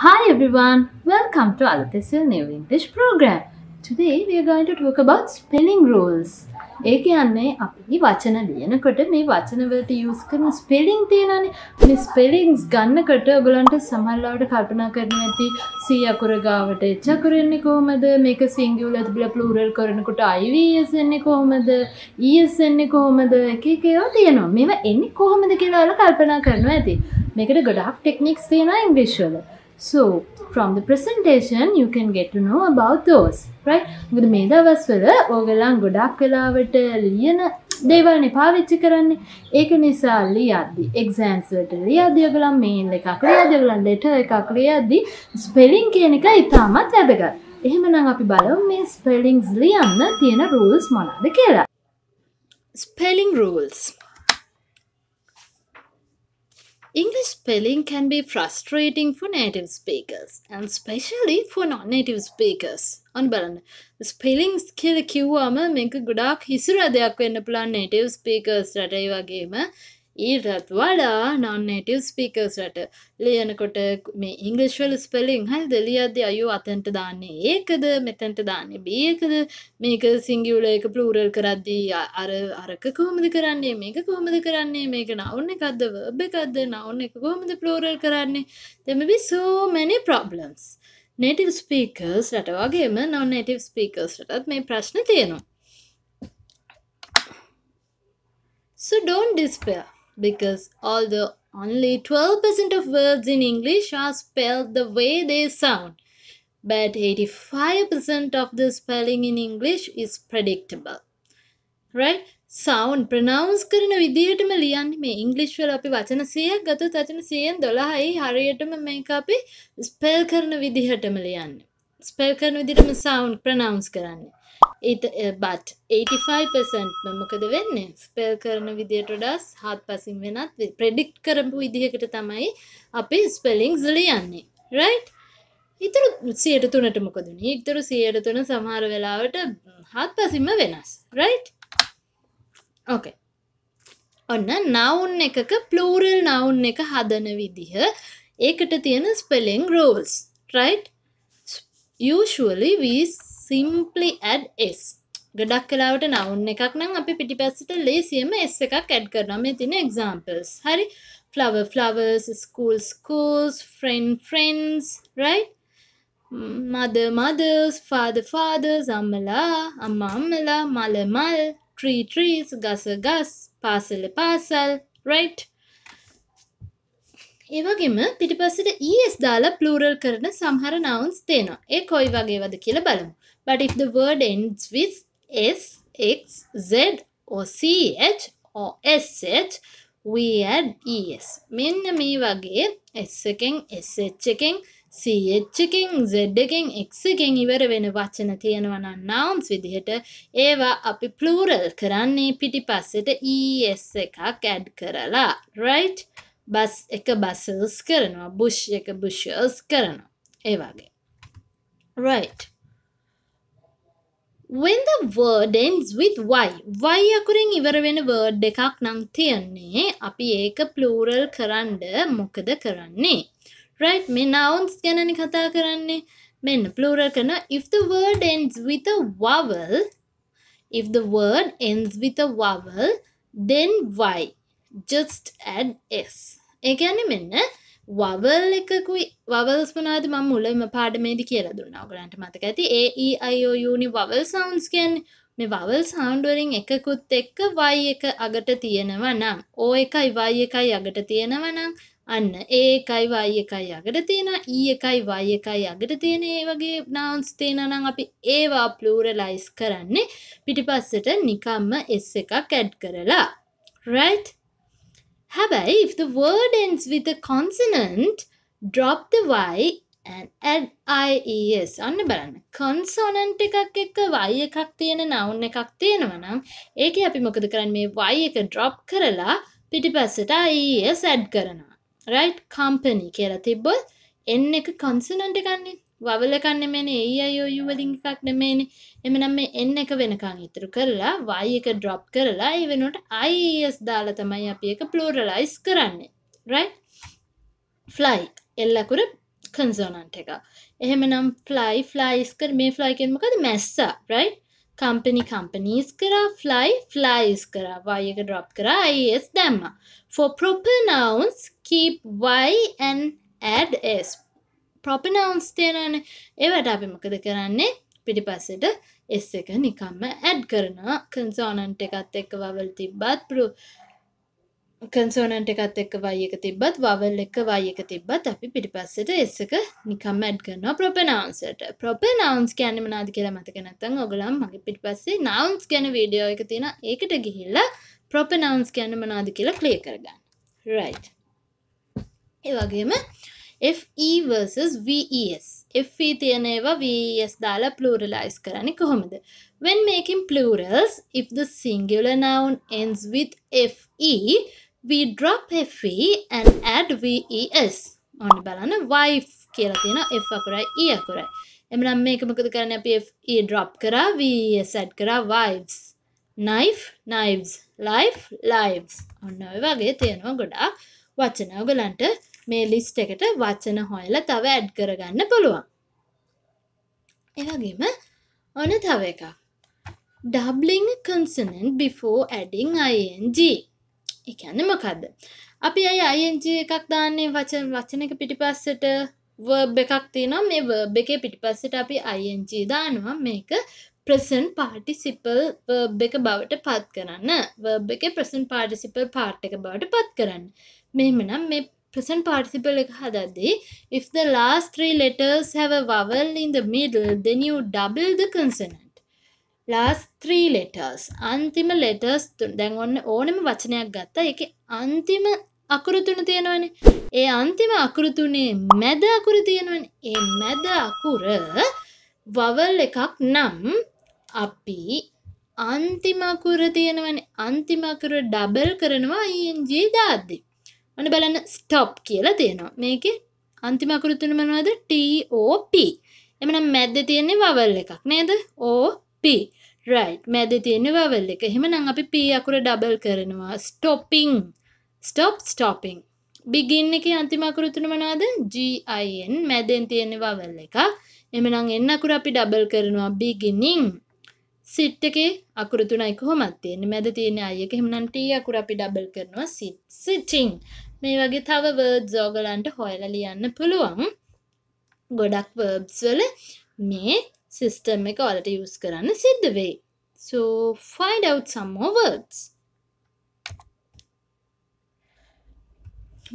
Hi everyone, welcome to Alathisil New English Program. Today we are going to talk about spelling rules. ඒ කියන්නේ අපි වචන ලියනකොට මේ වචන වලට use කරන spelling තියෙනනේ. මේ spellings ගන්නකොට ඔයගලන්ට සමහරවට කල්පනා කරන්න ඇති C අකුර ගාවට H අකුර එන්නේ කොහමද? මේක singular තිබිලා plural කරනකොට IVS එන්නේ කොහමද? ES එන්නේ කොහමද? එක එක ඒවා තියෙනවා. මේවා එන්නේ කොහමද කියලා ඔයාලා කල්පනා කරනවා ඇති. මේකට ගොඩාක් ටෙක්නික්ස් තියෙනවා ඉංග්‍රීසි වල. So, from the presentation you can get to know about those, right? ගොඩ මේ දවස්වල ඕගලන් ගොඩක් වෙලාවට ලියන දේවල්න පාවිච්චි කරන්නේ ඒක නිසා ලියද්දි එක්සෑන්ස්වට ලියදියගලම් මේල් එකක් ලියදගලන් ලෙට එකක් ලියද්දි ස්පෙලිං කියන එක ඉතාමත් වැදගත් එහෙමනම් අපි බලව මේ ස්පෙලිංස් ලියන්න තියෙන රූල්ස් මොනද කියලා spelling rules English spelling can be frustrating for native speakers and especially for non-native speakers. අන් බලන්න ස්පෙලිංස් කියල කිව්වාම මේක ගොඩාක් හිසුරදයක් වෙන්න පුළන් නේටව් ස්පීකර්ස් රටයි වගේම ඊටත් වඩා නොන් නේටව් ස්පීකර්ස්රට ලියනකොට මේ ඉංගලිශ්වල ස්පෙලිං හල් දෙලියද්දි අයු අතන්ට දාන්නේ ඒකද මෙතැන්ට දාන්නේ බියකද මේක සිංගියුල එක පලූරල් කරද්දී අර අරක කොහොමද කරන්නේ මේක කොහොමද කරන්නේ මේක නවන්න එකක්ද ඔබ එකක්ද නවන්න එක කොහොමද පලෝරල් කරන්නේ දෙමබි සෝමැනි ප්‍රබ්ලම්ස් නේටව ස්පීකර්ස් රට වගේම නොන් නේටව ස්පීකර්ස්ටත් මේ ප්‍රශ්න තියෙනවා So don't despair. because although only 12% of words in English are spelled the way they sound, but 85% of the spelling in English is predictable. Right? Sound pronounce කරන විදිහටම ලියන්න මේ ඉංගලිශ්වල අපි වචන සියයක් ගත වචන සියෙන් දොළහයි හරියටම මේක අපි ස්පෙල් කරන විදිහටම ලියන්න ස්පෙල් කරන විදිටම සවන්් ප්‍රනවන්ස් කරන්න බට් 85% මොකද වෙන්න ස්පෙල් කරන විදියට ඩස් හත් පසින් වෙනත් ප්‍රඩික්් කරපු විදිහකට තමයි අපි ස්පෙලිංක්ස් ලියන්නේ රයි් ඉතුරු සියට තුනට මොකදන ඉතුරු සියයට තුන සමහර වෙලාවට හත් පසිම වෙනස් රයි් ඕකේ ඔන්න නවුන් එකක පලූරල් නවුන් එක හදන විදිහ ඒකට තියෙන spelling rules right usually we simply add s ගඩක් කලාවට නවුන් එකක් නම් අපි පිටිපැස්සට ලේසියම S එකක් ඇඩ් කරනම තින එක්සාම්පල්ස් හරි flower flowers school schools friend friends right mother mothers father fathers අම්මලා අම්මා අම්මලා මල මල් tree trees ගස ගස් පාසල පාසල් right ඒවගේම පිටිපස්සට es දාලා plural කරන සමහර nouns තියෙනවා. ඒ කොයි වගේවද කියලා බලමු. But if the word ends with s, x, z or ch or sh we add es. මෙන්න මේ වගේ s එකෙන් sh එකෙන් ch එකෙන් z එකෙන් x එකෙන් ඉවර වෙන වචන තියෙනවා නම් nouns විදිහට ඒවා අපි plural කරන්නේ පිටිපස්සට es එකක් add කරලා. right? බස් එක බසස් කරනවා බුෂ් එක බුෂස් කරනවා ඒ වගේ right when the word ends with y y අකුරෙන් ඉවර වෙන word එකක් නම් තියන්නේ අපි ඒක plural කරන්ඩ මොකද කරන්නේ right මේ nouns ගැනනේ කතා කරන්නේ මෙන්න plural කරන if the word ends with a vowel if the word ends with a vowel then y just add s ඒගැන මෙන්න වවල් එකකුයි වවල්ස් වනාද ම මුලම පාඩමේදි කියලා දුන්නා ගලන්ට මතක ඇති ඒ අයෝයුනි e වවල් සවන්ස්කෙන් මේ වවල් සවන්ඩුවරින් එකකුත් එක්ක වයි එක අගට තියෙනව නම් ඕ එකයි වයි එකයි අගට තියෙනව නම් අන්න ඒකයි වයි එකයි අගට තියෙන ඊ e එකයි වයි එකයි අගට තියෙන ඒ වගේ නවන්ස් තියෙන නම් අපි ඒවා ප්ලූරලයිස් කරන්නේ පිටිපස්සට නිකම්ම එස් එකක් ඇඩ් කරලා right However, if the word ends with a consonant, drop the Y and add IES. අන්න බලන්න. consonant එකක් එක්ක Y එකක් තියෙන noun එකක් තියෙනවා නම් ඒකේ අපි මොකද කරන්නේ මේ Y එක drop කරලා පිටිපස්සට IES add කරනවා. right company කියලා තිබ්බොත් N එක consonant එකන්නේ. වවලකක් නෙමෙයිනේ ඒයි ඔයු වලින් එකක් නෙමෙයිනේ එමනම් මේ n එක වෙනකන් ඉතුරු කරලා y එක drop කරලා ඒ වෙනුවට is දාලා තමයි අපි ඒක pluralize කරන්නේ right fly l අකුර consonant එක එහෙමනම් fly flies කර මේ fly කියන්නේ මොකද මැස්සා right company companies කරා fly flies කරා y එක drop කරා is දැම්මා for proper nouns keep y and add s ප්‍රොපිනවුන්ස් තියෙනනේ ඒවට අපි මොකද කරන්නේ පිටිපස්සට එස් එක නිකම්ම ඇඩ් කරනවා කන්සෝනන්ට් එකත් එක්ක වවල් තිබ්බත් ප්‍රු කන්සෝනන්ට් එකත් එක්ක වයි එක තිබ්බත් වවල් එක වයි එක තිබ්බත් අපි පිටිපස්සට එස් එක නිකම්ම ඇඩ් කරනවා ප්‍රොපනවුන්ස්ට ප්‍රොපනවුන්ස් කියන්නේ මොනවද කියලා මතක නැත්නම් ඔයගොල්ලන් මගේ පිටිපස්සේ නවුන්ස් ගැන වීඩියෝ එක තියෙනවා ඒකට ගිහිල්ලා ප්‍රොපනවුන්ස් කියන්නේ මොනවද කියලා ක්ලියර් කරගන්න රයිට් ඒ වගේම FE versus VES. FE තියෙන ඒවා VES දාලා pluralize කරන්නේ කොහොමද? When making plurals, if the singular noun ends with FE, we drop FE and add VES. ඔන්න බලන්න wife කියලා තියෙන F අකුරයි E අකුරයි. එමනම් මේක මොකද කරන්නේ අපි FE drop කරා VES add කරා wives. knife knives life lives. ඔන්න ඔය වගේ තියෙනවා ගොඩාක් වචන ඔයගලන්ට මේ ලිස්ට් එකට වචන හොයලා තව ඇඩ් කරගන්න පුළුවන්. ඒ වගේම ඔන්න තව එකක්. doubling a consonant before adding ing. ඒ කියන්නේ මොකද්ද? අපි අය ing එකක් දාන්නේ වචන වචනයක පිටිපස්සට verb එකක් තියෙනවා මේ verb එකේ පිටිපස්සට අපි ing දානවා මේක present participle verb එක බවට පත් කරන්න verb එකේ present participle part එක බවට පත් කරන්න. මෙහෙමනම් මේ present participle එක හදද්දී if the last three letters have a vowel in the middle then you double the consonant last three letters අන්තිම letters දැන් ඔන්න ඕනෙම වචනයක් ගත්තා ඒකේ අන්තිම අකුරු තුන තියෙනවනේ ඒ අන්තිම අකුරු තුනේ මැද අකුරු තියෙනවනේ ඒ මැද අකුර vowel එකක් නම් අපි අන්තිම අකුර තියෙනවනේ අන්තිම අකුර ඩබල් කරනවා ing දාද්දී අන්න බලන්න ස්ටොප් කියලා තියෙනවා. මේකේ අන්තිම අකුරු තුන මොනවද? T O P. එමනම් මැද්දේ තියෙන්නේ වවල් එකක් නේද? O P. right. මැද්දේ තියෙන්නේ වවල් එක. එහෙමනම් අපි P අකුර ඩබල් කරනවා. stopping. stop stopping. begin එකේ අන්තිම අකුරු තුන මොනවද? G I N. මැදෙන් තියෙන්නේ වවල් එක. එමනම් N අකුර අපි ඩබල් කරනවා. beginning. සිට් එකේ අකුරු තුනයි කොහොමත් තියෙන්නේ. මැද තියෙන i එක එහෙමනම් t අකුර අපි ඩබල් කරනවා sit sitting. මේ වගේ තව words ඕගලන්ට හොයලා ලියන්න පුළුවන්. ගොඩක් verbs වල මේ system එක ඔයාලට use කරන්න සිද්ධ වෙයි. So find out some more words.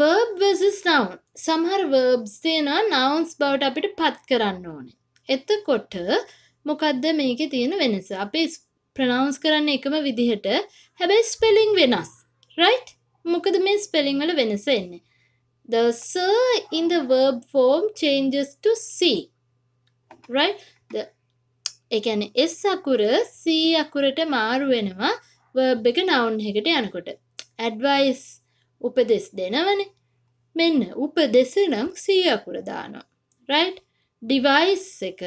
verb versus noun. සමහර verbs තියෙනවා nouns බවට අපිට පත් කරන්න ඕනේ. එතකොට මොකක්ද මේකේ තියෙන වෙනස. අපි ප්‍රනවුන්ස් කරන්න එකම විදිහට හැබැයි ස්පෙලිං වෙනස්. රයිට්? මොකද මේ ස්පෙලිං වල වෙනස එන්නේ. The s in the verb form changes to c. right? The ඒ කියන්නේ s අකුර c අකුරට මාරු වෙනවා verb එක noun එකට යනකොට. advice උපදෙස් දෙනවනේ. මෙන්න උපදෙස නම් c අකුර දානවා. right? device එක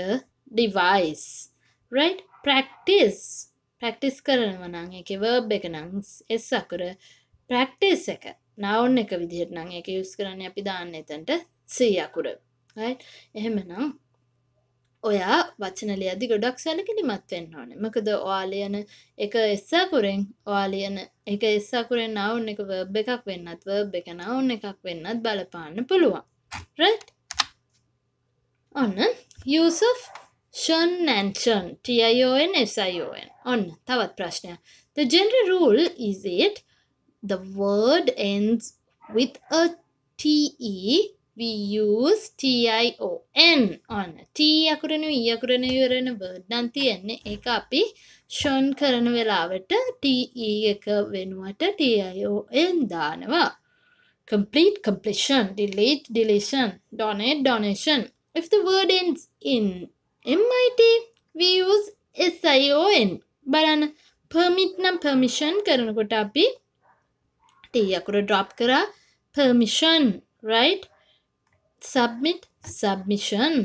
device right practice ප්‍රක්ටිස් කරනව නම් එක වර්බ් එක නම් එස් අකුර ප්‍රක්ටිස් එක නවුන් එක විදිහට නම් එක යුස් කරන්න අපි දාන්න එතන්ට සී අකුර එහෙමනම් ඔයා වචනලියදි ගොඩක් සැලකිලිමත් වෙන්න ඕනේ. මොකද ඔයාලියන එක එස්සකුරෙන් ඔයාලියන එක එස්සකුරෙන් නවුන් එක verb එකක් වෙන්නත් verb එක නවුන් එකක් වෙන්නත් බලපාන්න පුළුවන්. right? ඔන්න use of Shun and chun. T-I-O-N, S-I-O-N. ඔන්න තවත් ප්‍රශ්නයක්. The general rule is it the word ends with a T-E we use T-I-O-N ඔන්න T අකුරන E අකුරන ඉවරන වර්ඩ් නම් තියෙන්නේ ඒක අපි ෂොන් කරන වෙලාවට TE එක වෙනුවට T-I-O-N දානවා. Complete, completion, delete, deletion, donate, donation. If the word ends in MIT we use SION බලන්න permit නම් permission කරනකොට අපි T අකුර drop කරා permission right submit submission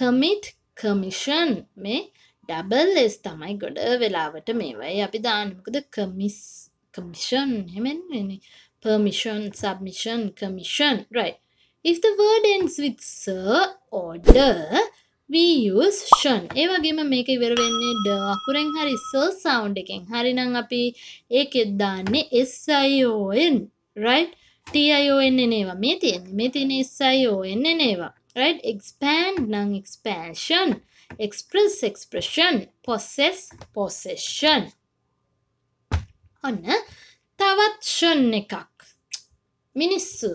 commit commission මේ ඩබල් S තමයි ගොඩ වෙලාවට මේවයි අපි දාන්න මොකද කමිස් commission එහෙමෙන් වෙන්නේ permission submission commission right if the word ends with sir order වස් ෂන් ඒ වගේම මේක ඉවර වෙන්නේ ඩ අකුරෙන් හරි සර් සවුන්් එකෙන් හරිනම් අපි ඒකෙත් දාන්නේ SION right TION නේවා මේ තියෙන්නේ මේ තියෙන SION නේවා right expand නම් expansion express expression possess possession ඔන්න තවත් ෂන් එකක් මිනිස්සු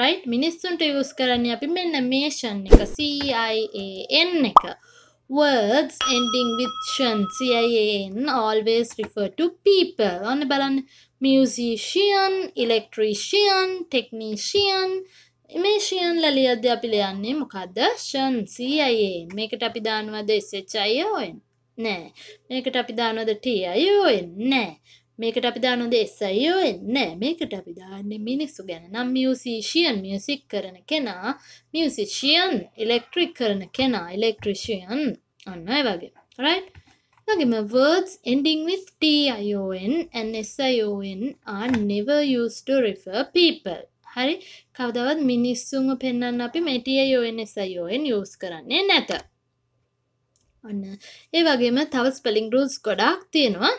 රයි් මිනිස්සුන්ට යස් කරන්න අපි මෙන්න මේෂන් එක CIAN එක words ending with shun CIAN always refer to people ඔන්න බලන්න musician electrician technician මේ ෂියන් ලලියද්ද අපි ලියන්නේ මොකක්ද ෂන් CIAN මේකට අපි දානවද SHI ඔයෙන් නෑ මේකට අපි දානවද TI ඔයෙන් නෑ මේකට අපි දානොද එස්සයිෝ එන්නෑ මේකට අපි දාන්නේ මිනිස්සු ගැන නම් මියසිෂියන් මියසික් කරන කෙනා මියසිෂියන් ඉලෙක්ට්‍රික් කරන කෙනා ඉලෙක්ට්‍රිෂියන් අන්න වගේ රයි වගේම words ending with tion and sion are never used to refer people හරි කවදවත් මිනිස්සුන්ව පෙන්වන්න අපි මෙටිය යෝෙන් එසයෝෙන් යූස් කරන්නේ නැත ඔන්න ඒ වගේම තව ස්පෙලිං රූල්ස් ගොඩක් තියෙනවා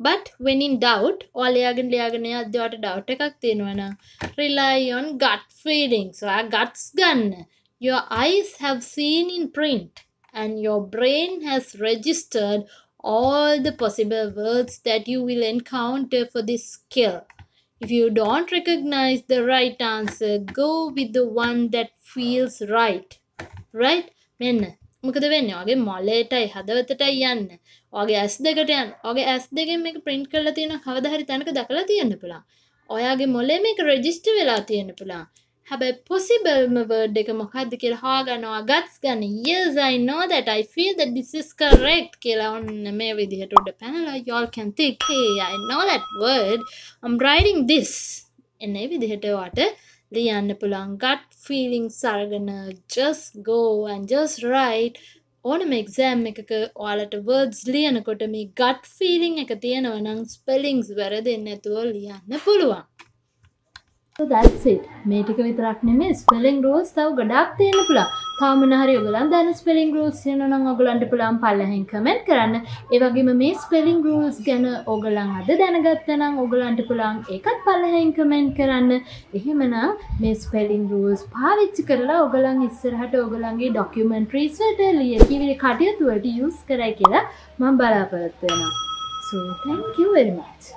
But when in doubt, ඔලයාගෙන් ලයාගෙන අධ්‍යවට ඩවට් එකක් තියෙනවන rely on gut feelings ඔයා guts gun. your eyes have seen in print and your brain has registered all the possible words that you will encounter for this skill if you don't recognize the right answer go with the one that feels right right men. මොකද වෙන්නේ? ඔයාගේ මොළයටයි හදවතටයි යන්න. ඔයාගේ ඇස් දෙකට යන්න. ඔයාගේ ඇස් දෙකෙන් මේක print කරලා තියෙනවා කවදා හරි තැනක දැකලා තියෙන්න පුළුවන්. ඔයාගේ මොළේ මේක register වෙලා තියෙන්න පුළුවන්. හැබැයි possibleම word එක මොකද්ද කියලා හොයාගන්නවා. guts ගන්න. yes i know that i feel that this is correct කියලා ඔන්න මේ විදිහට උඩ පැනලා you all can think hey i know that word i'm writing this එන්නේ විදිහට ඔයාට ලියන්න පුළන් ගට් ෆිලිං සරගන ජස් ගෝ ජස් රයිට් ඕනම එක්සෑම් එකක ඔයාලට වර්ඩ්ස් ලියනකොට මේ ගට් ෆිලිං එක තියෙනවනං ස්පෙලිංස් වැර දෙන්න ඇතුව ලියන්න පුළුවන් දැත්සිට මේටික විතරක් නෙමේ ස්පෙලින් රෝස් තව ගඩක් තියෙන පුළා තාමනහරි ඔගලන් දැන ස්පෙලින් රෝස් යනනම් ඔගලන්ට පුළන් පල්ලහෙන් කමෙන්ට් කරන්න ඒවගේම මේ ස්පෙලින් රූල්ස් ගැන ඔගලන් අද දැනගත්තනම් ඔගලන්ට පුළන් එකත් පල්ලහෙන් කමෙන්ට් කරන්න එහෙමනම් මේ ස්පෙලින් රූල්ස් පාවිච්චි කරලා ඔගලන් ඉස්සරහට ඔගලන්ගේ ඩොක්කමෙන්ට්‍රීස්වට ලියකිවිලි කටයුතුවට යුස් කරයි කියලා මං බලාපොරොත්වෙනවා සෝ thank you very much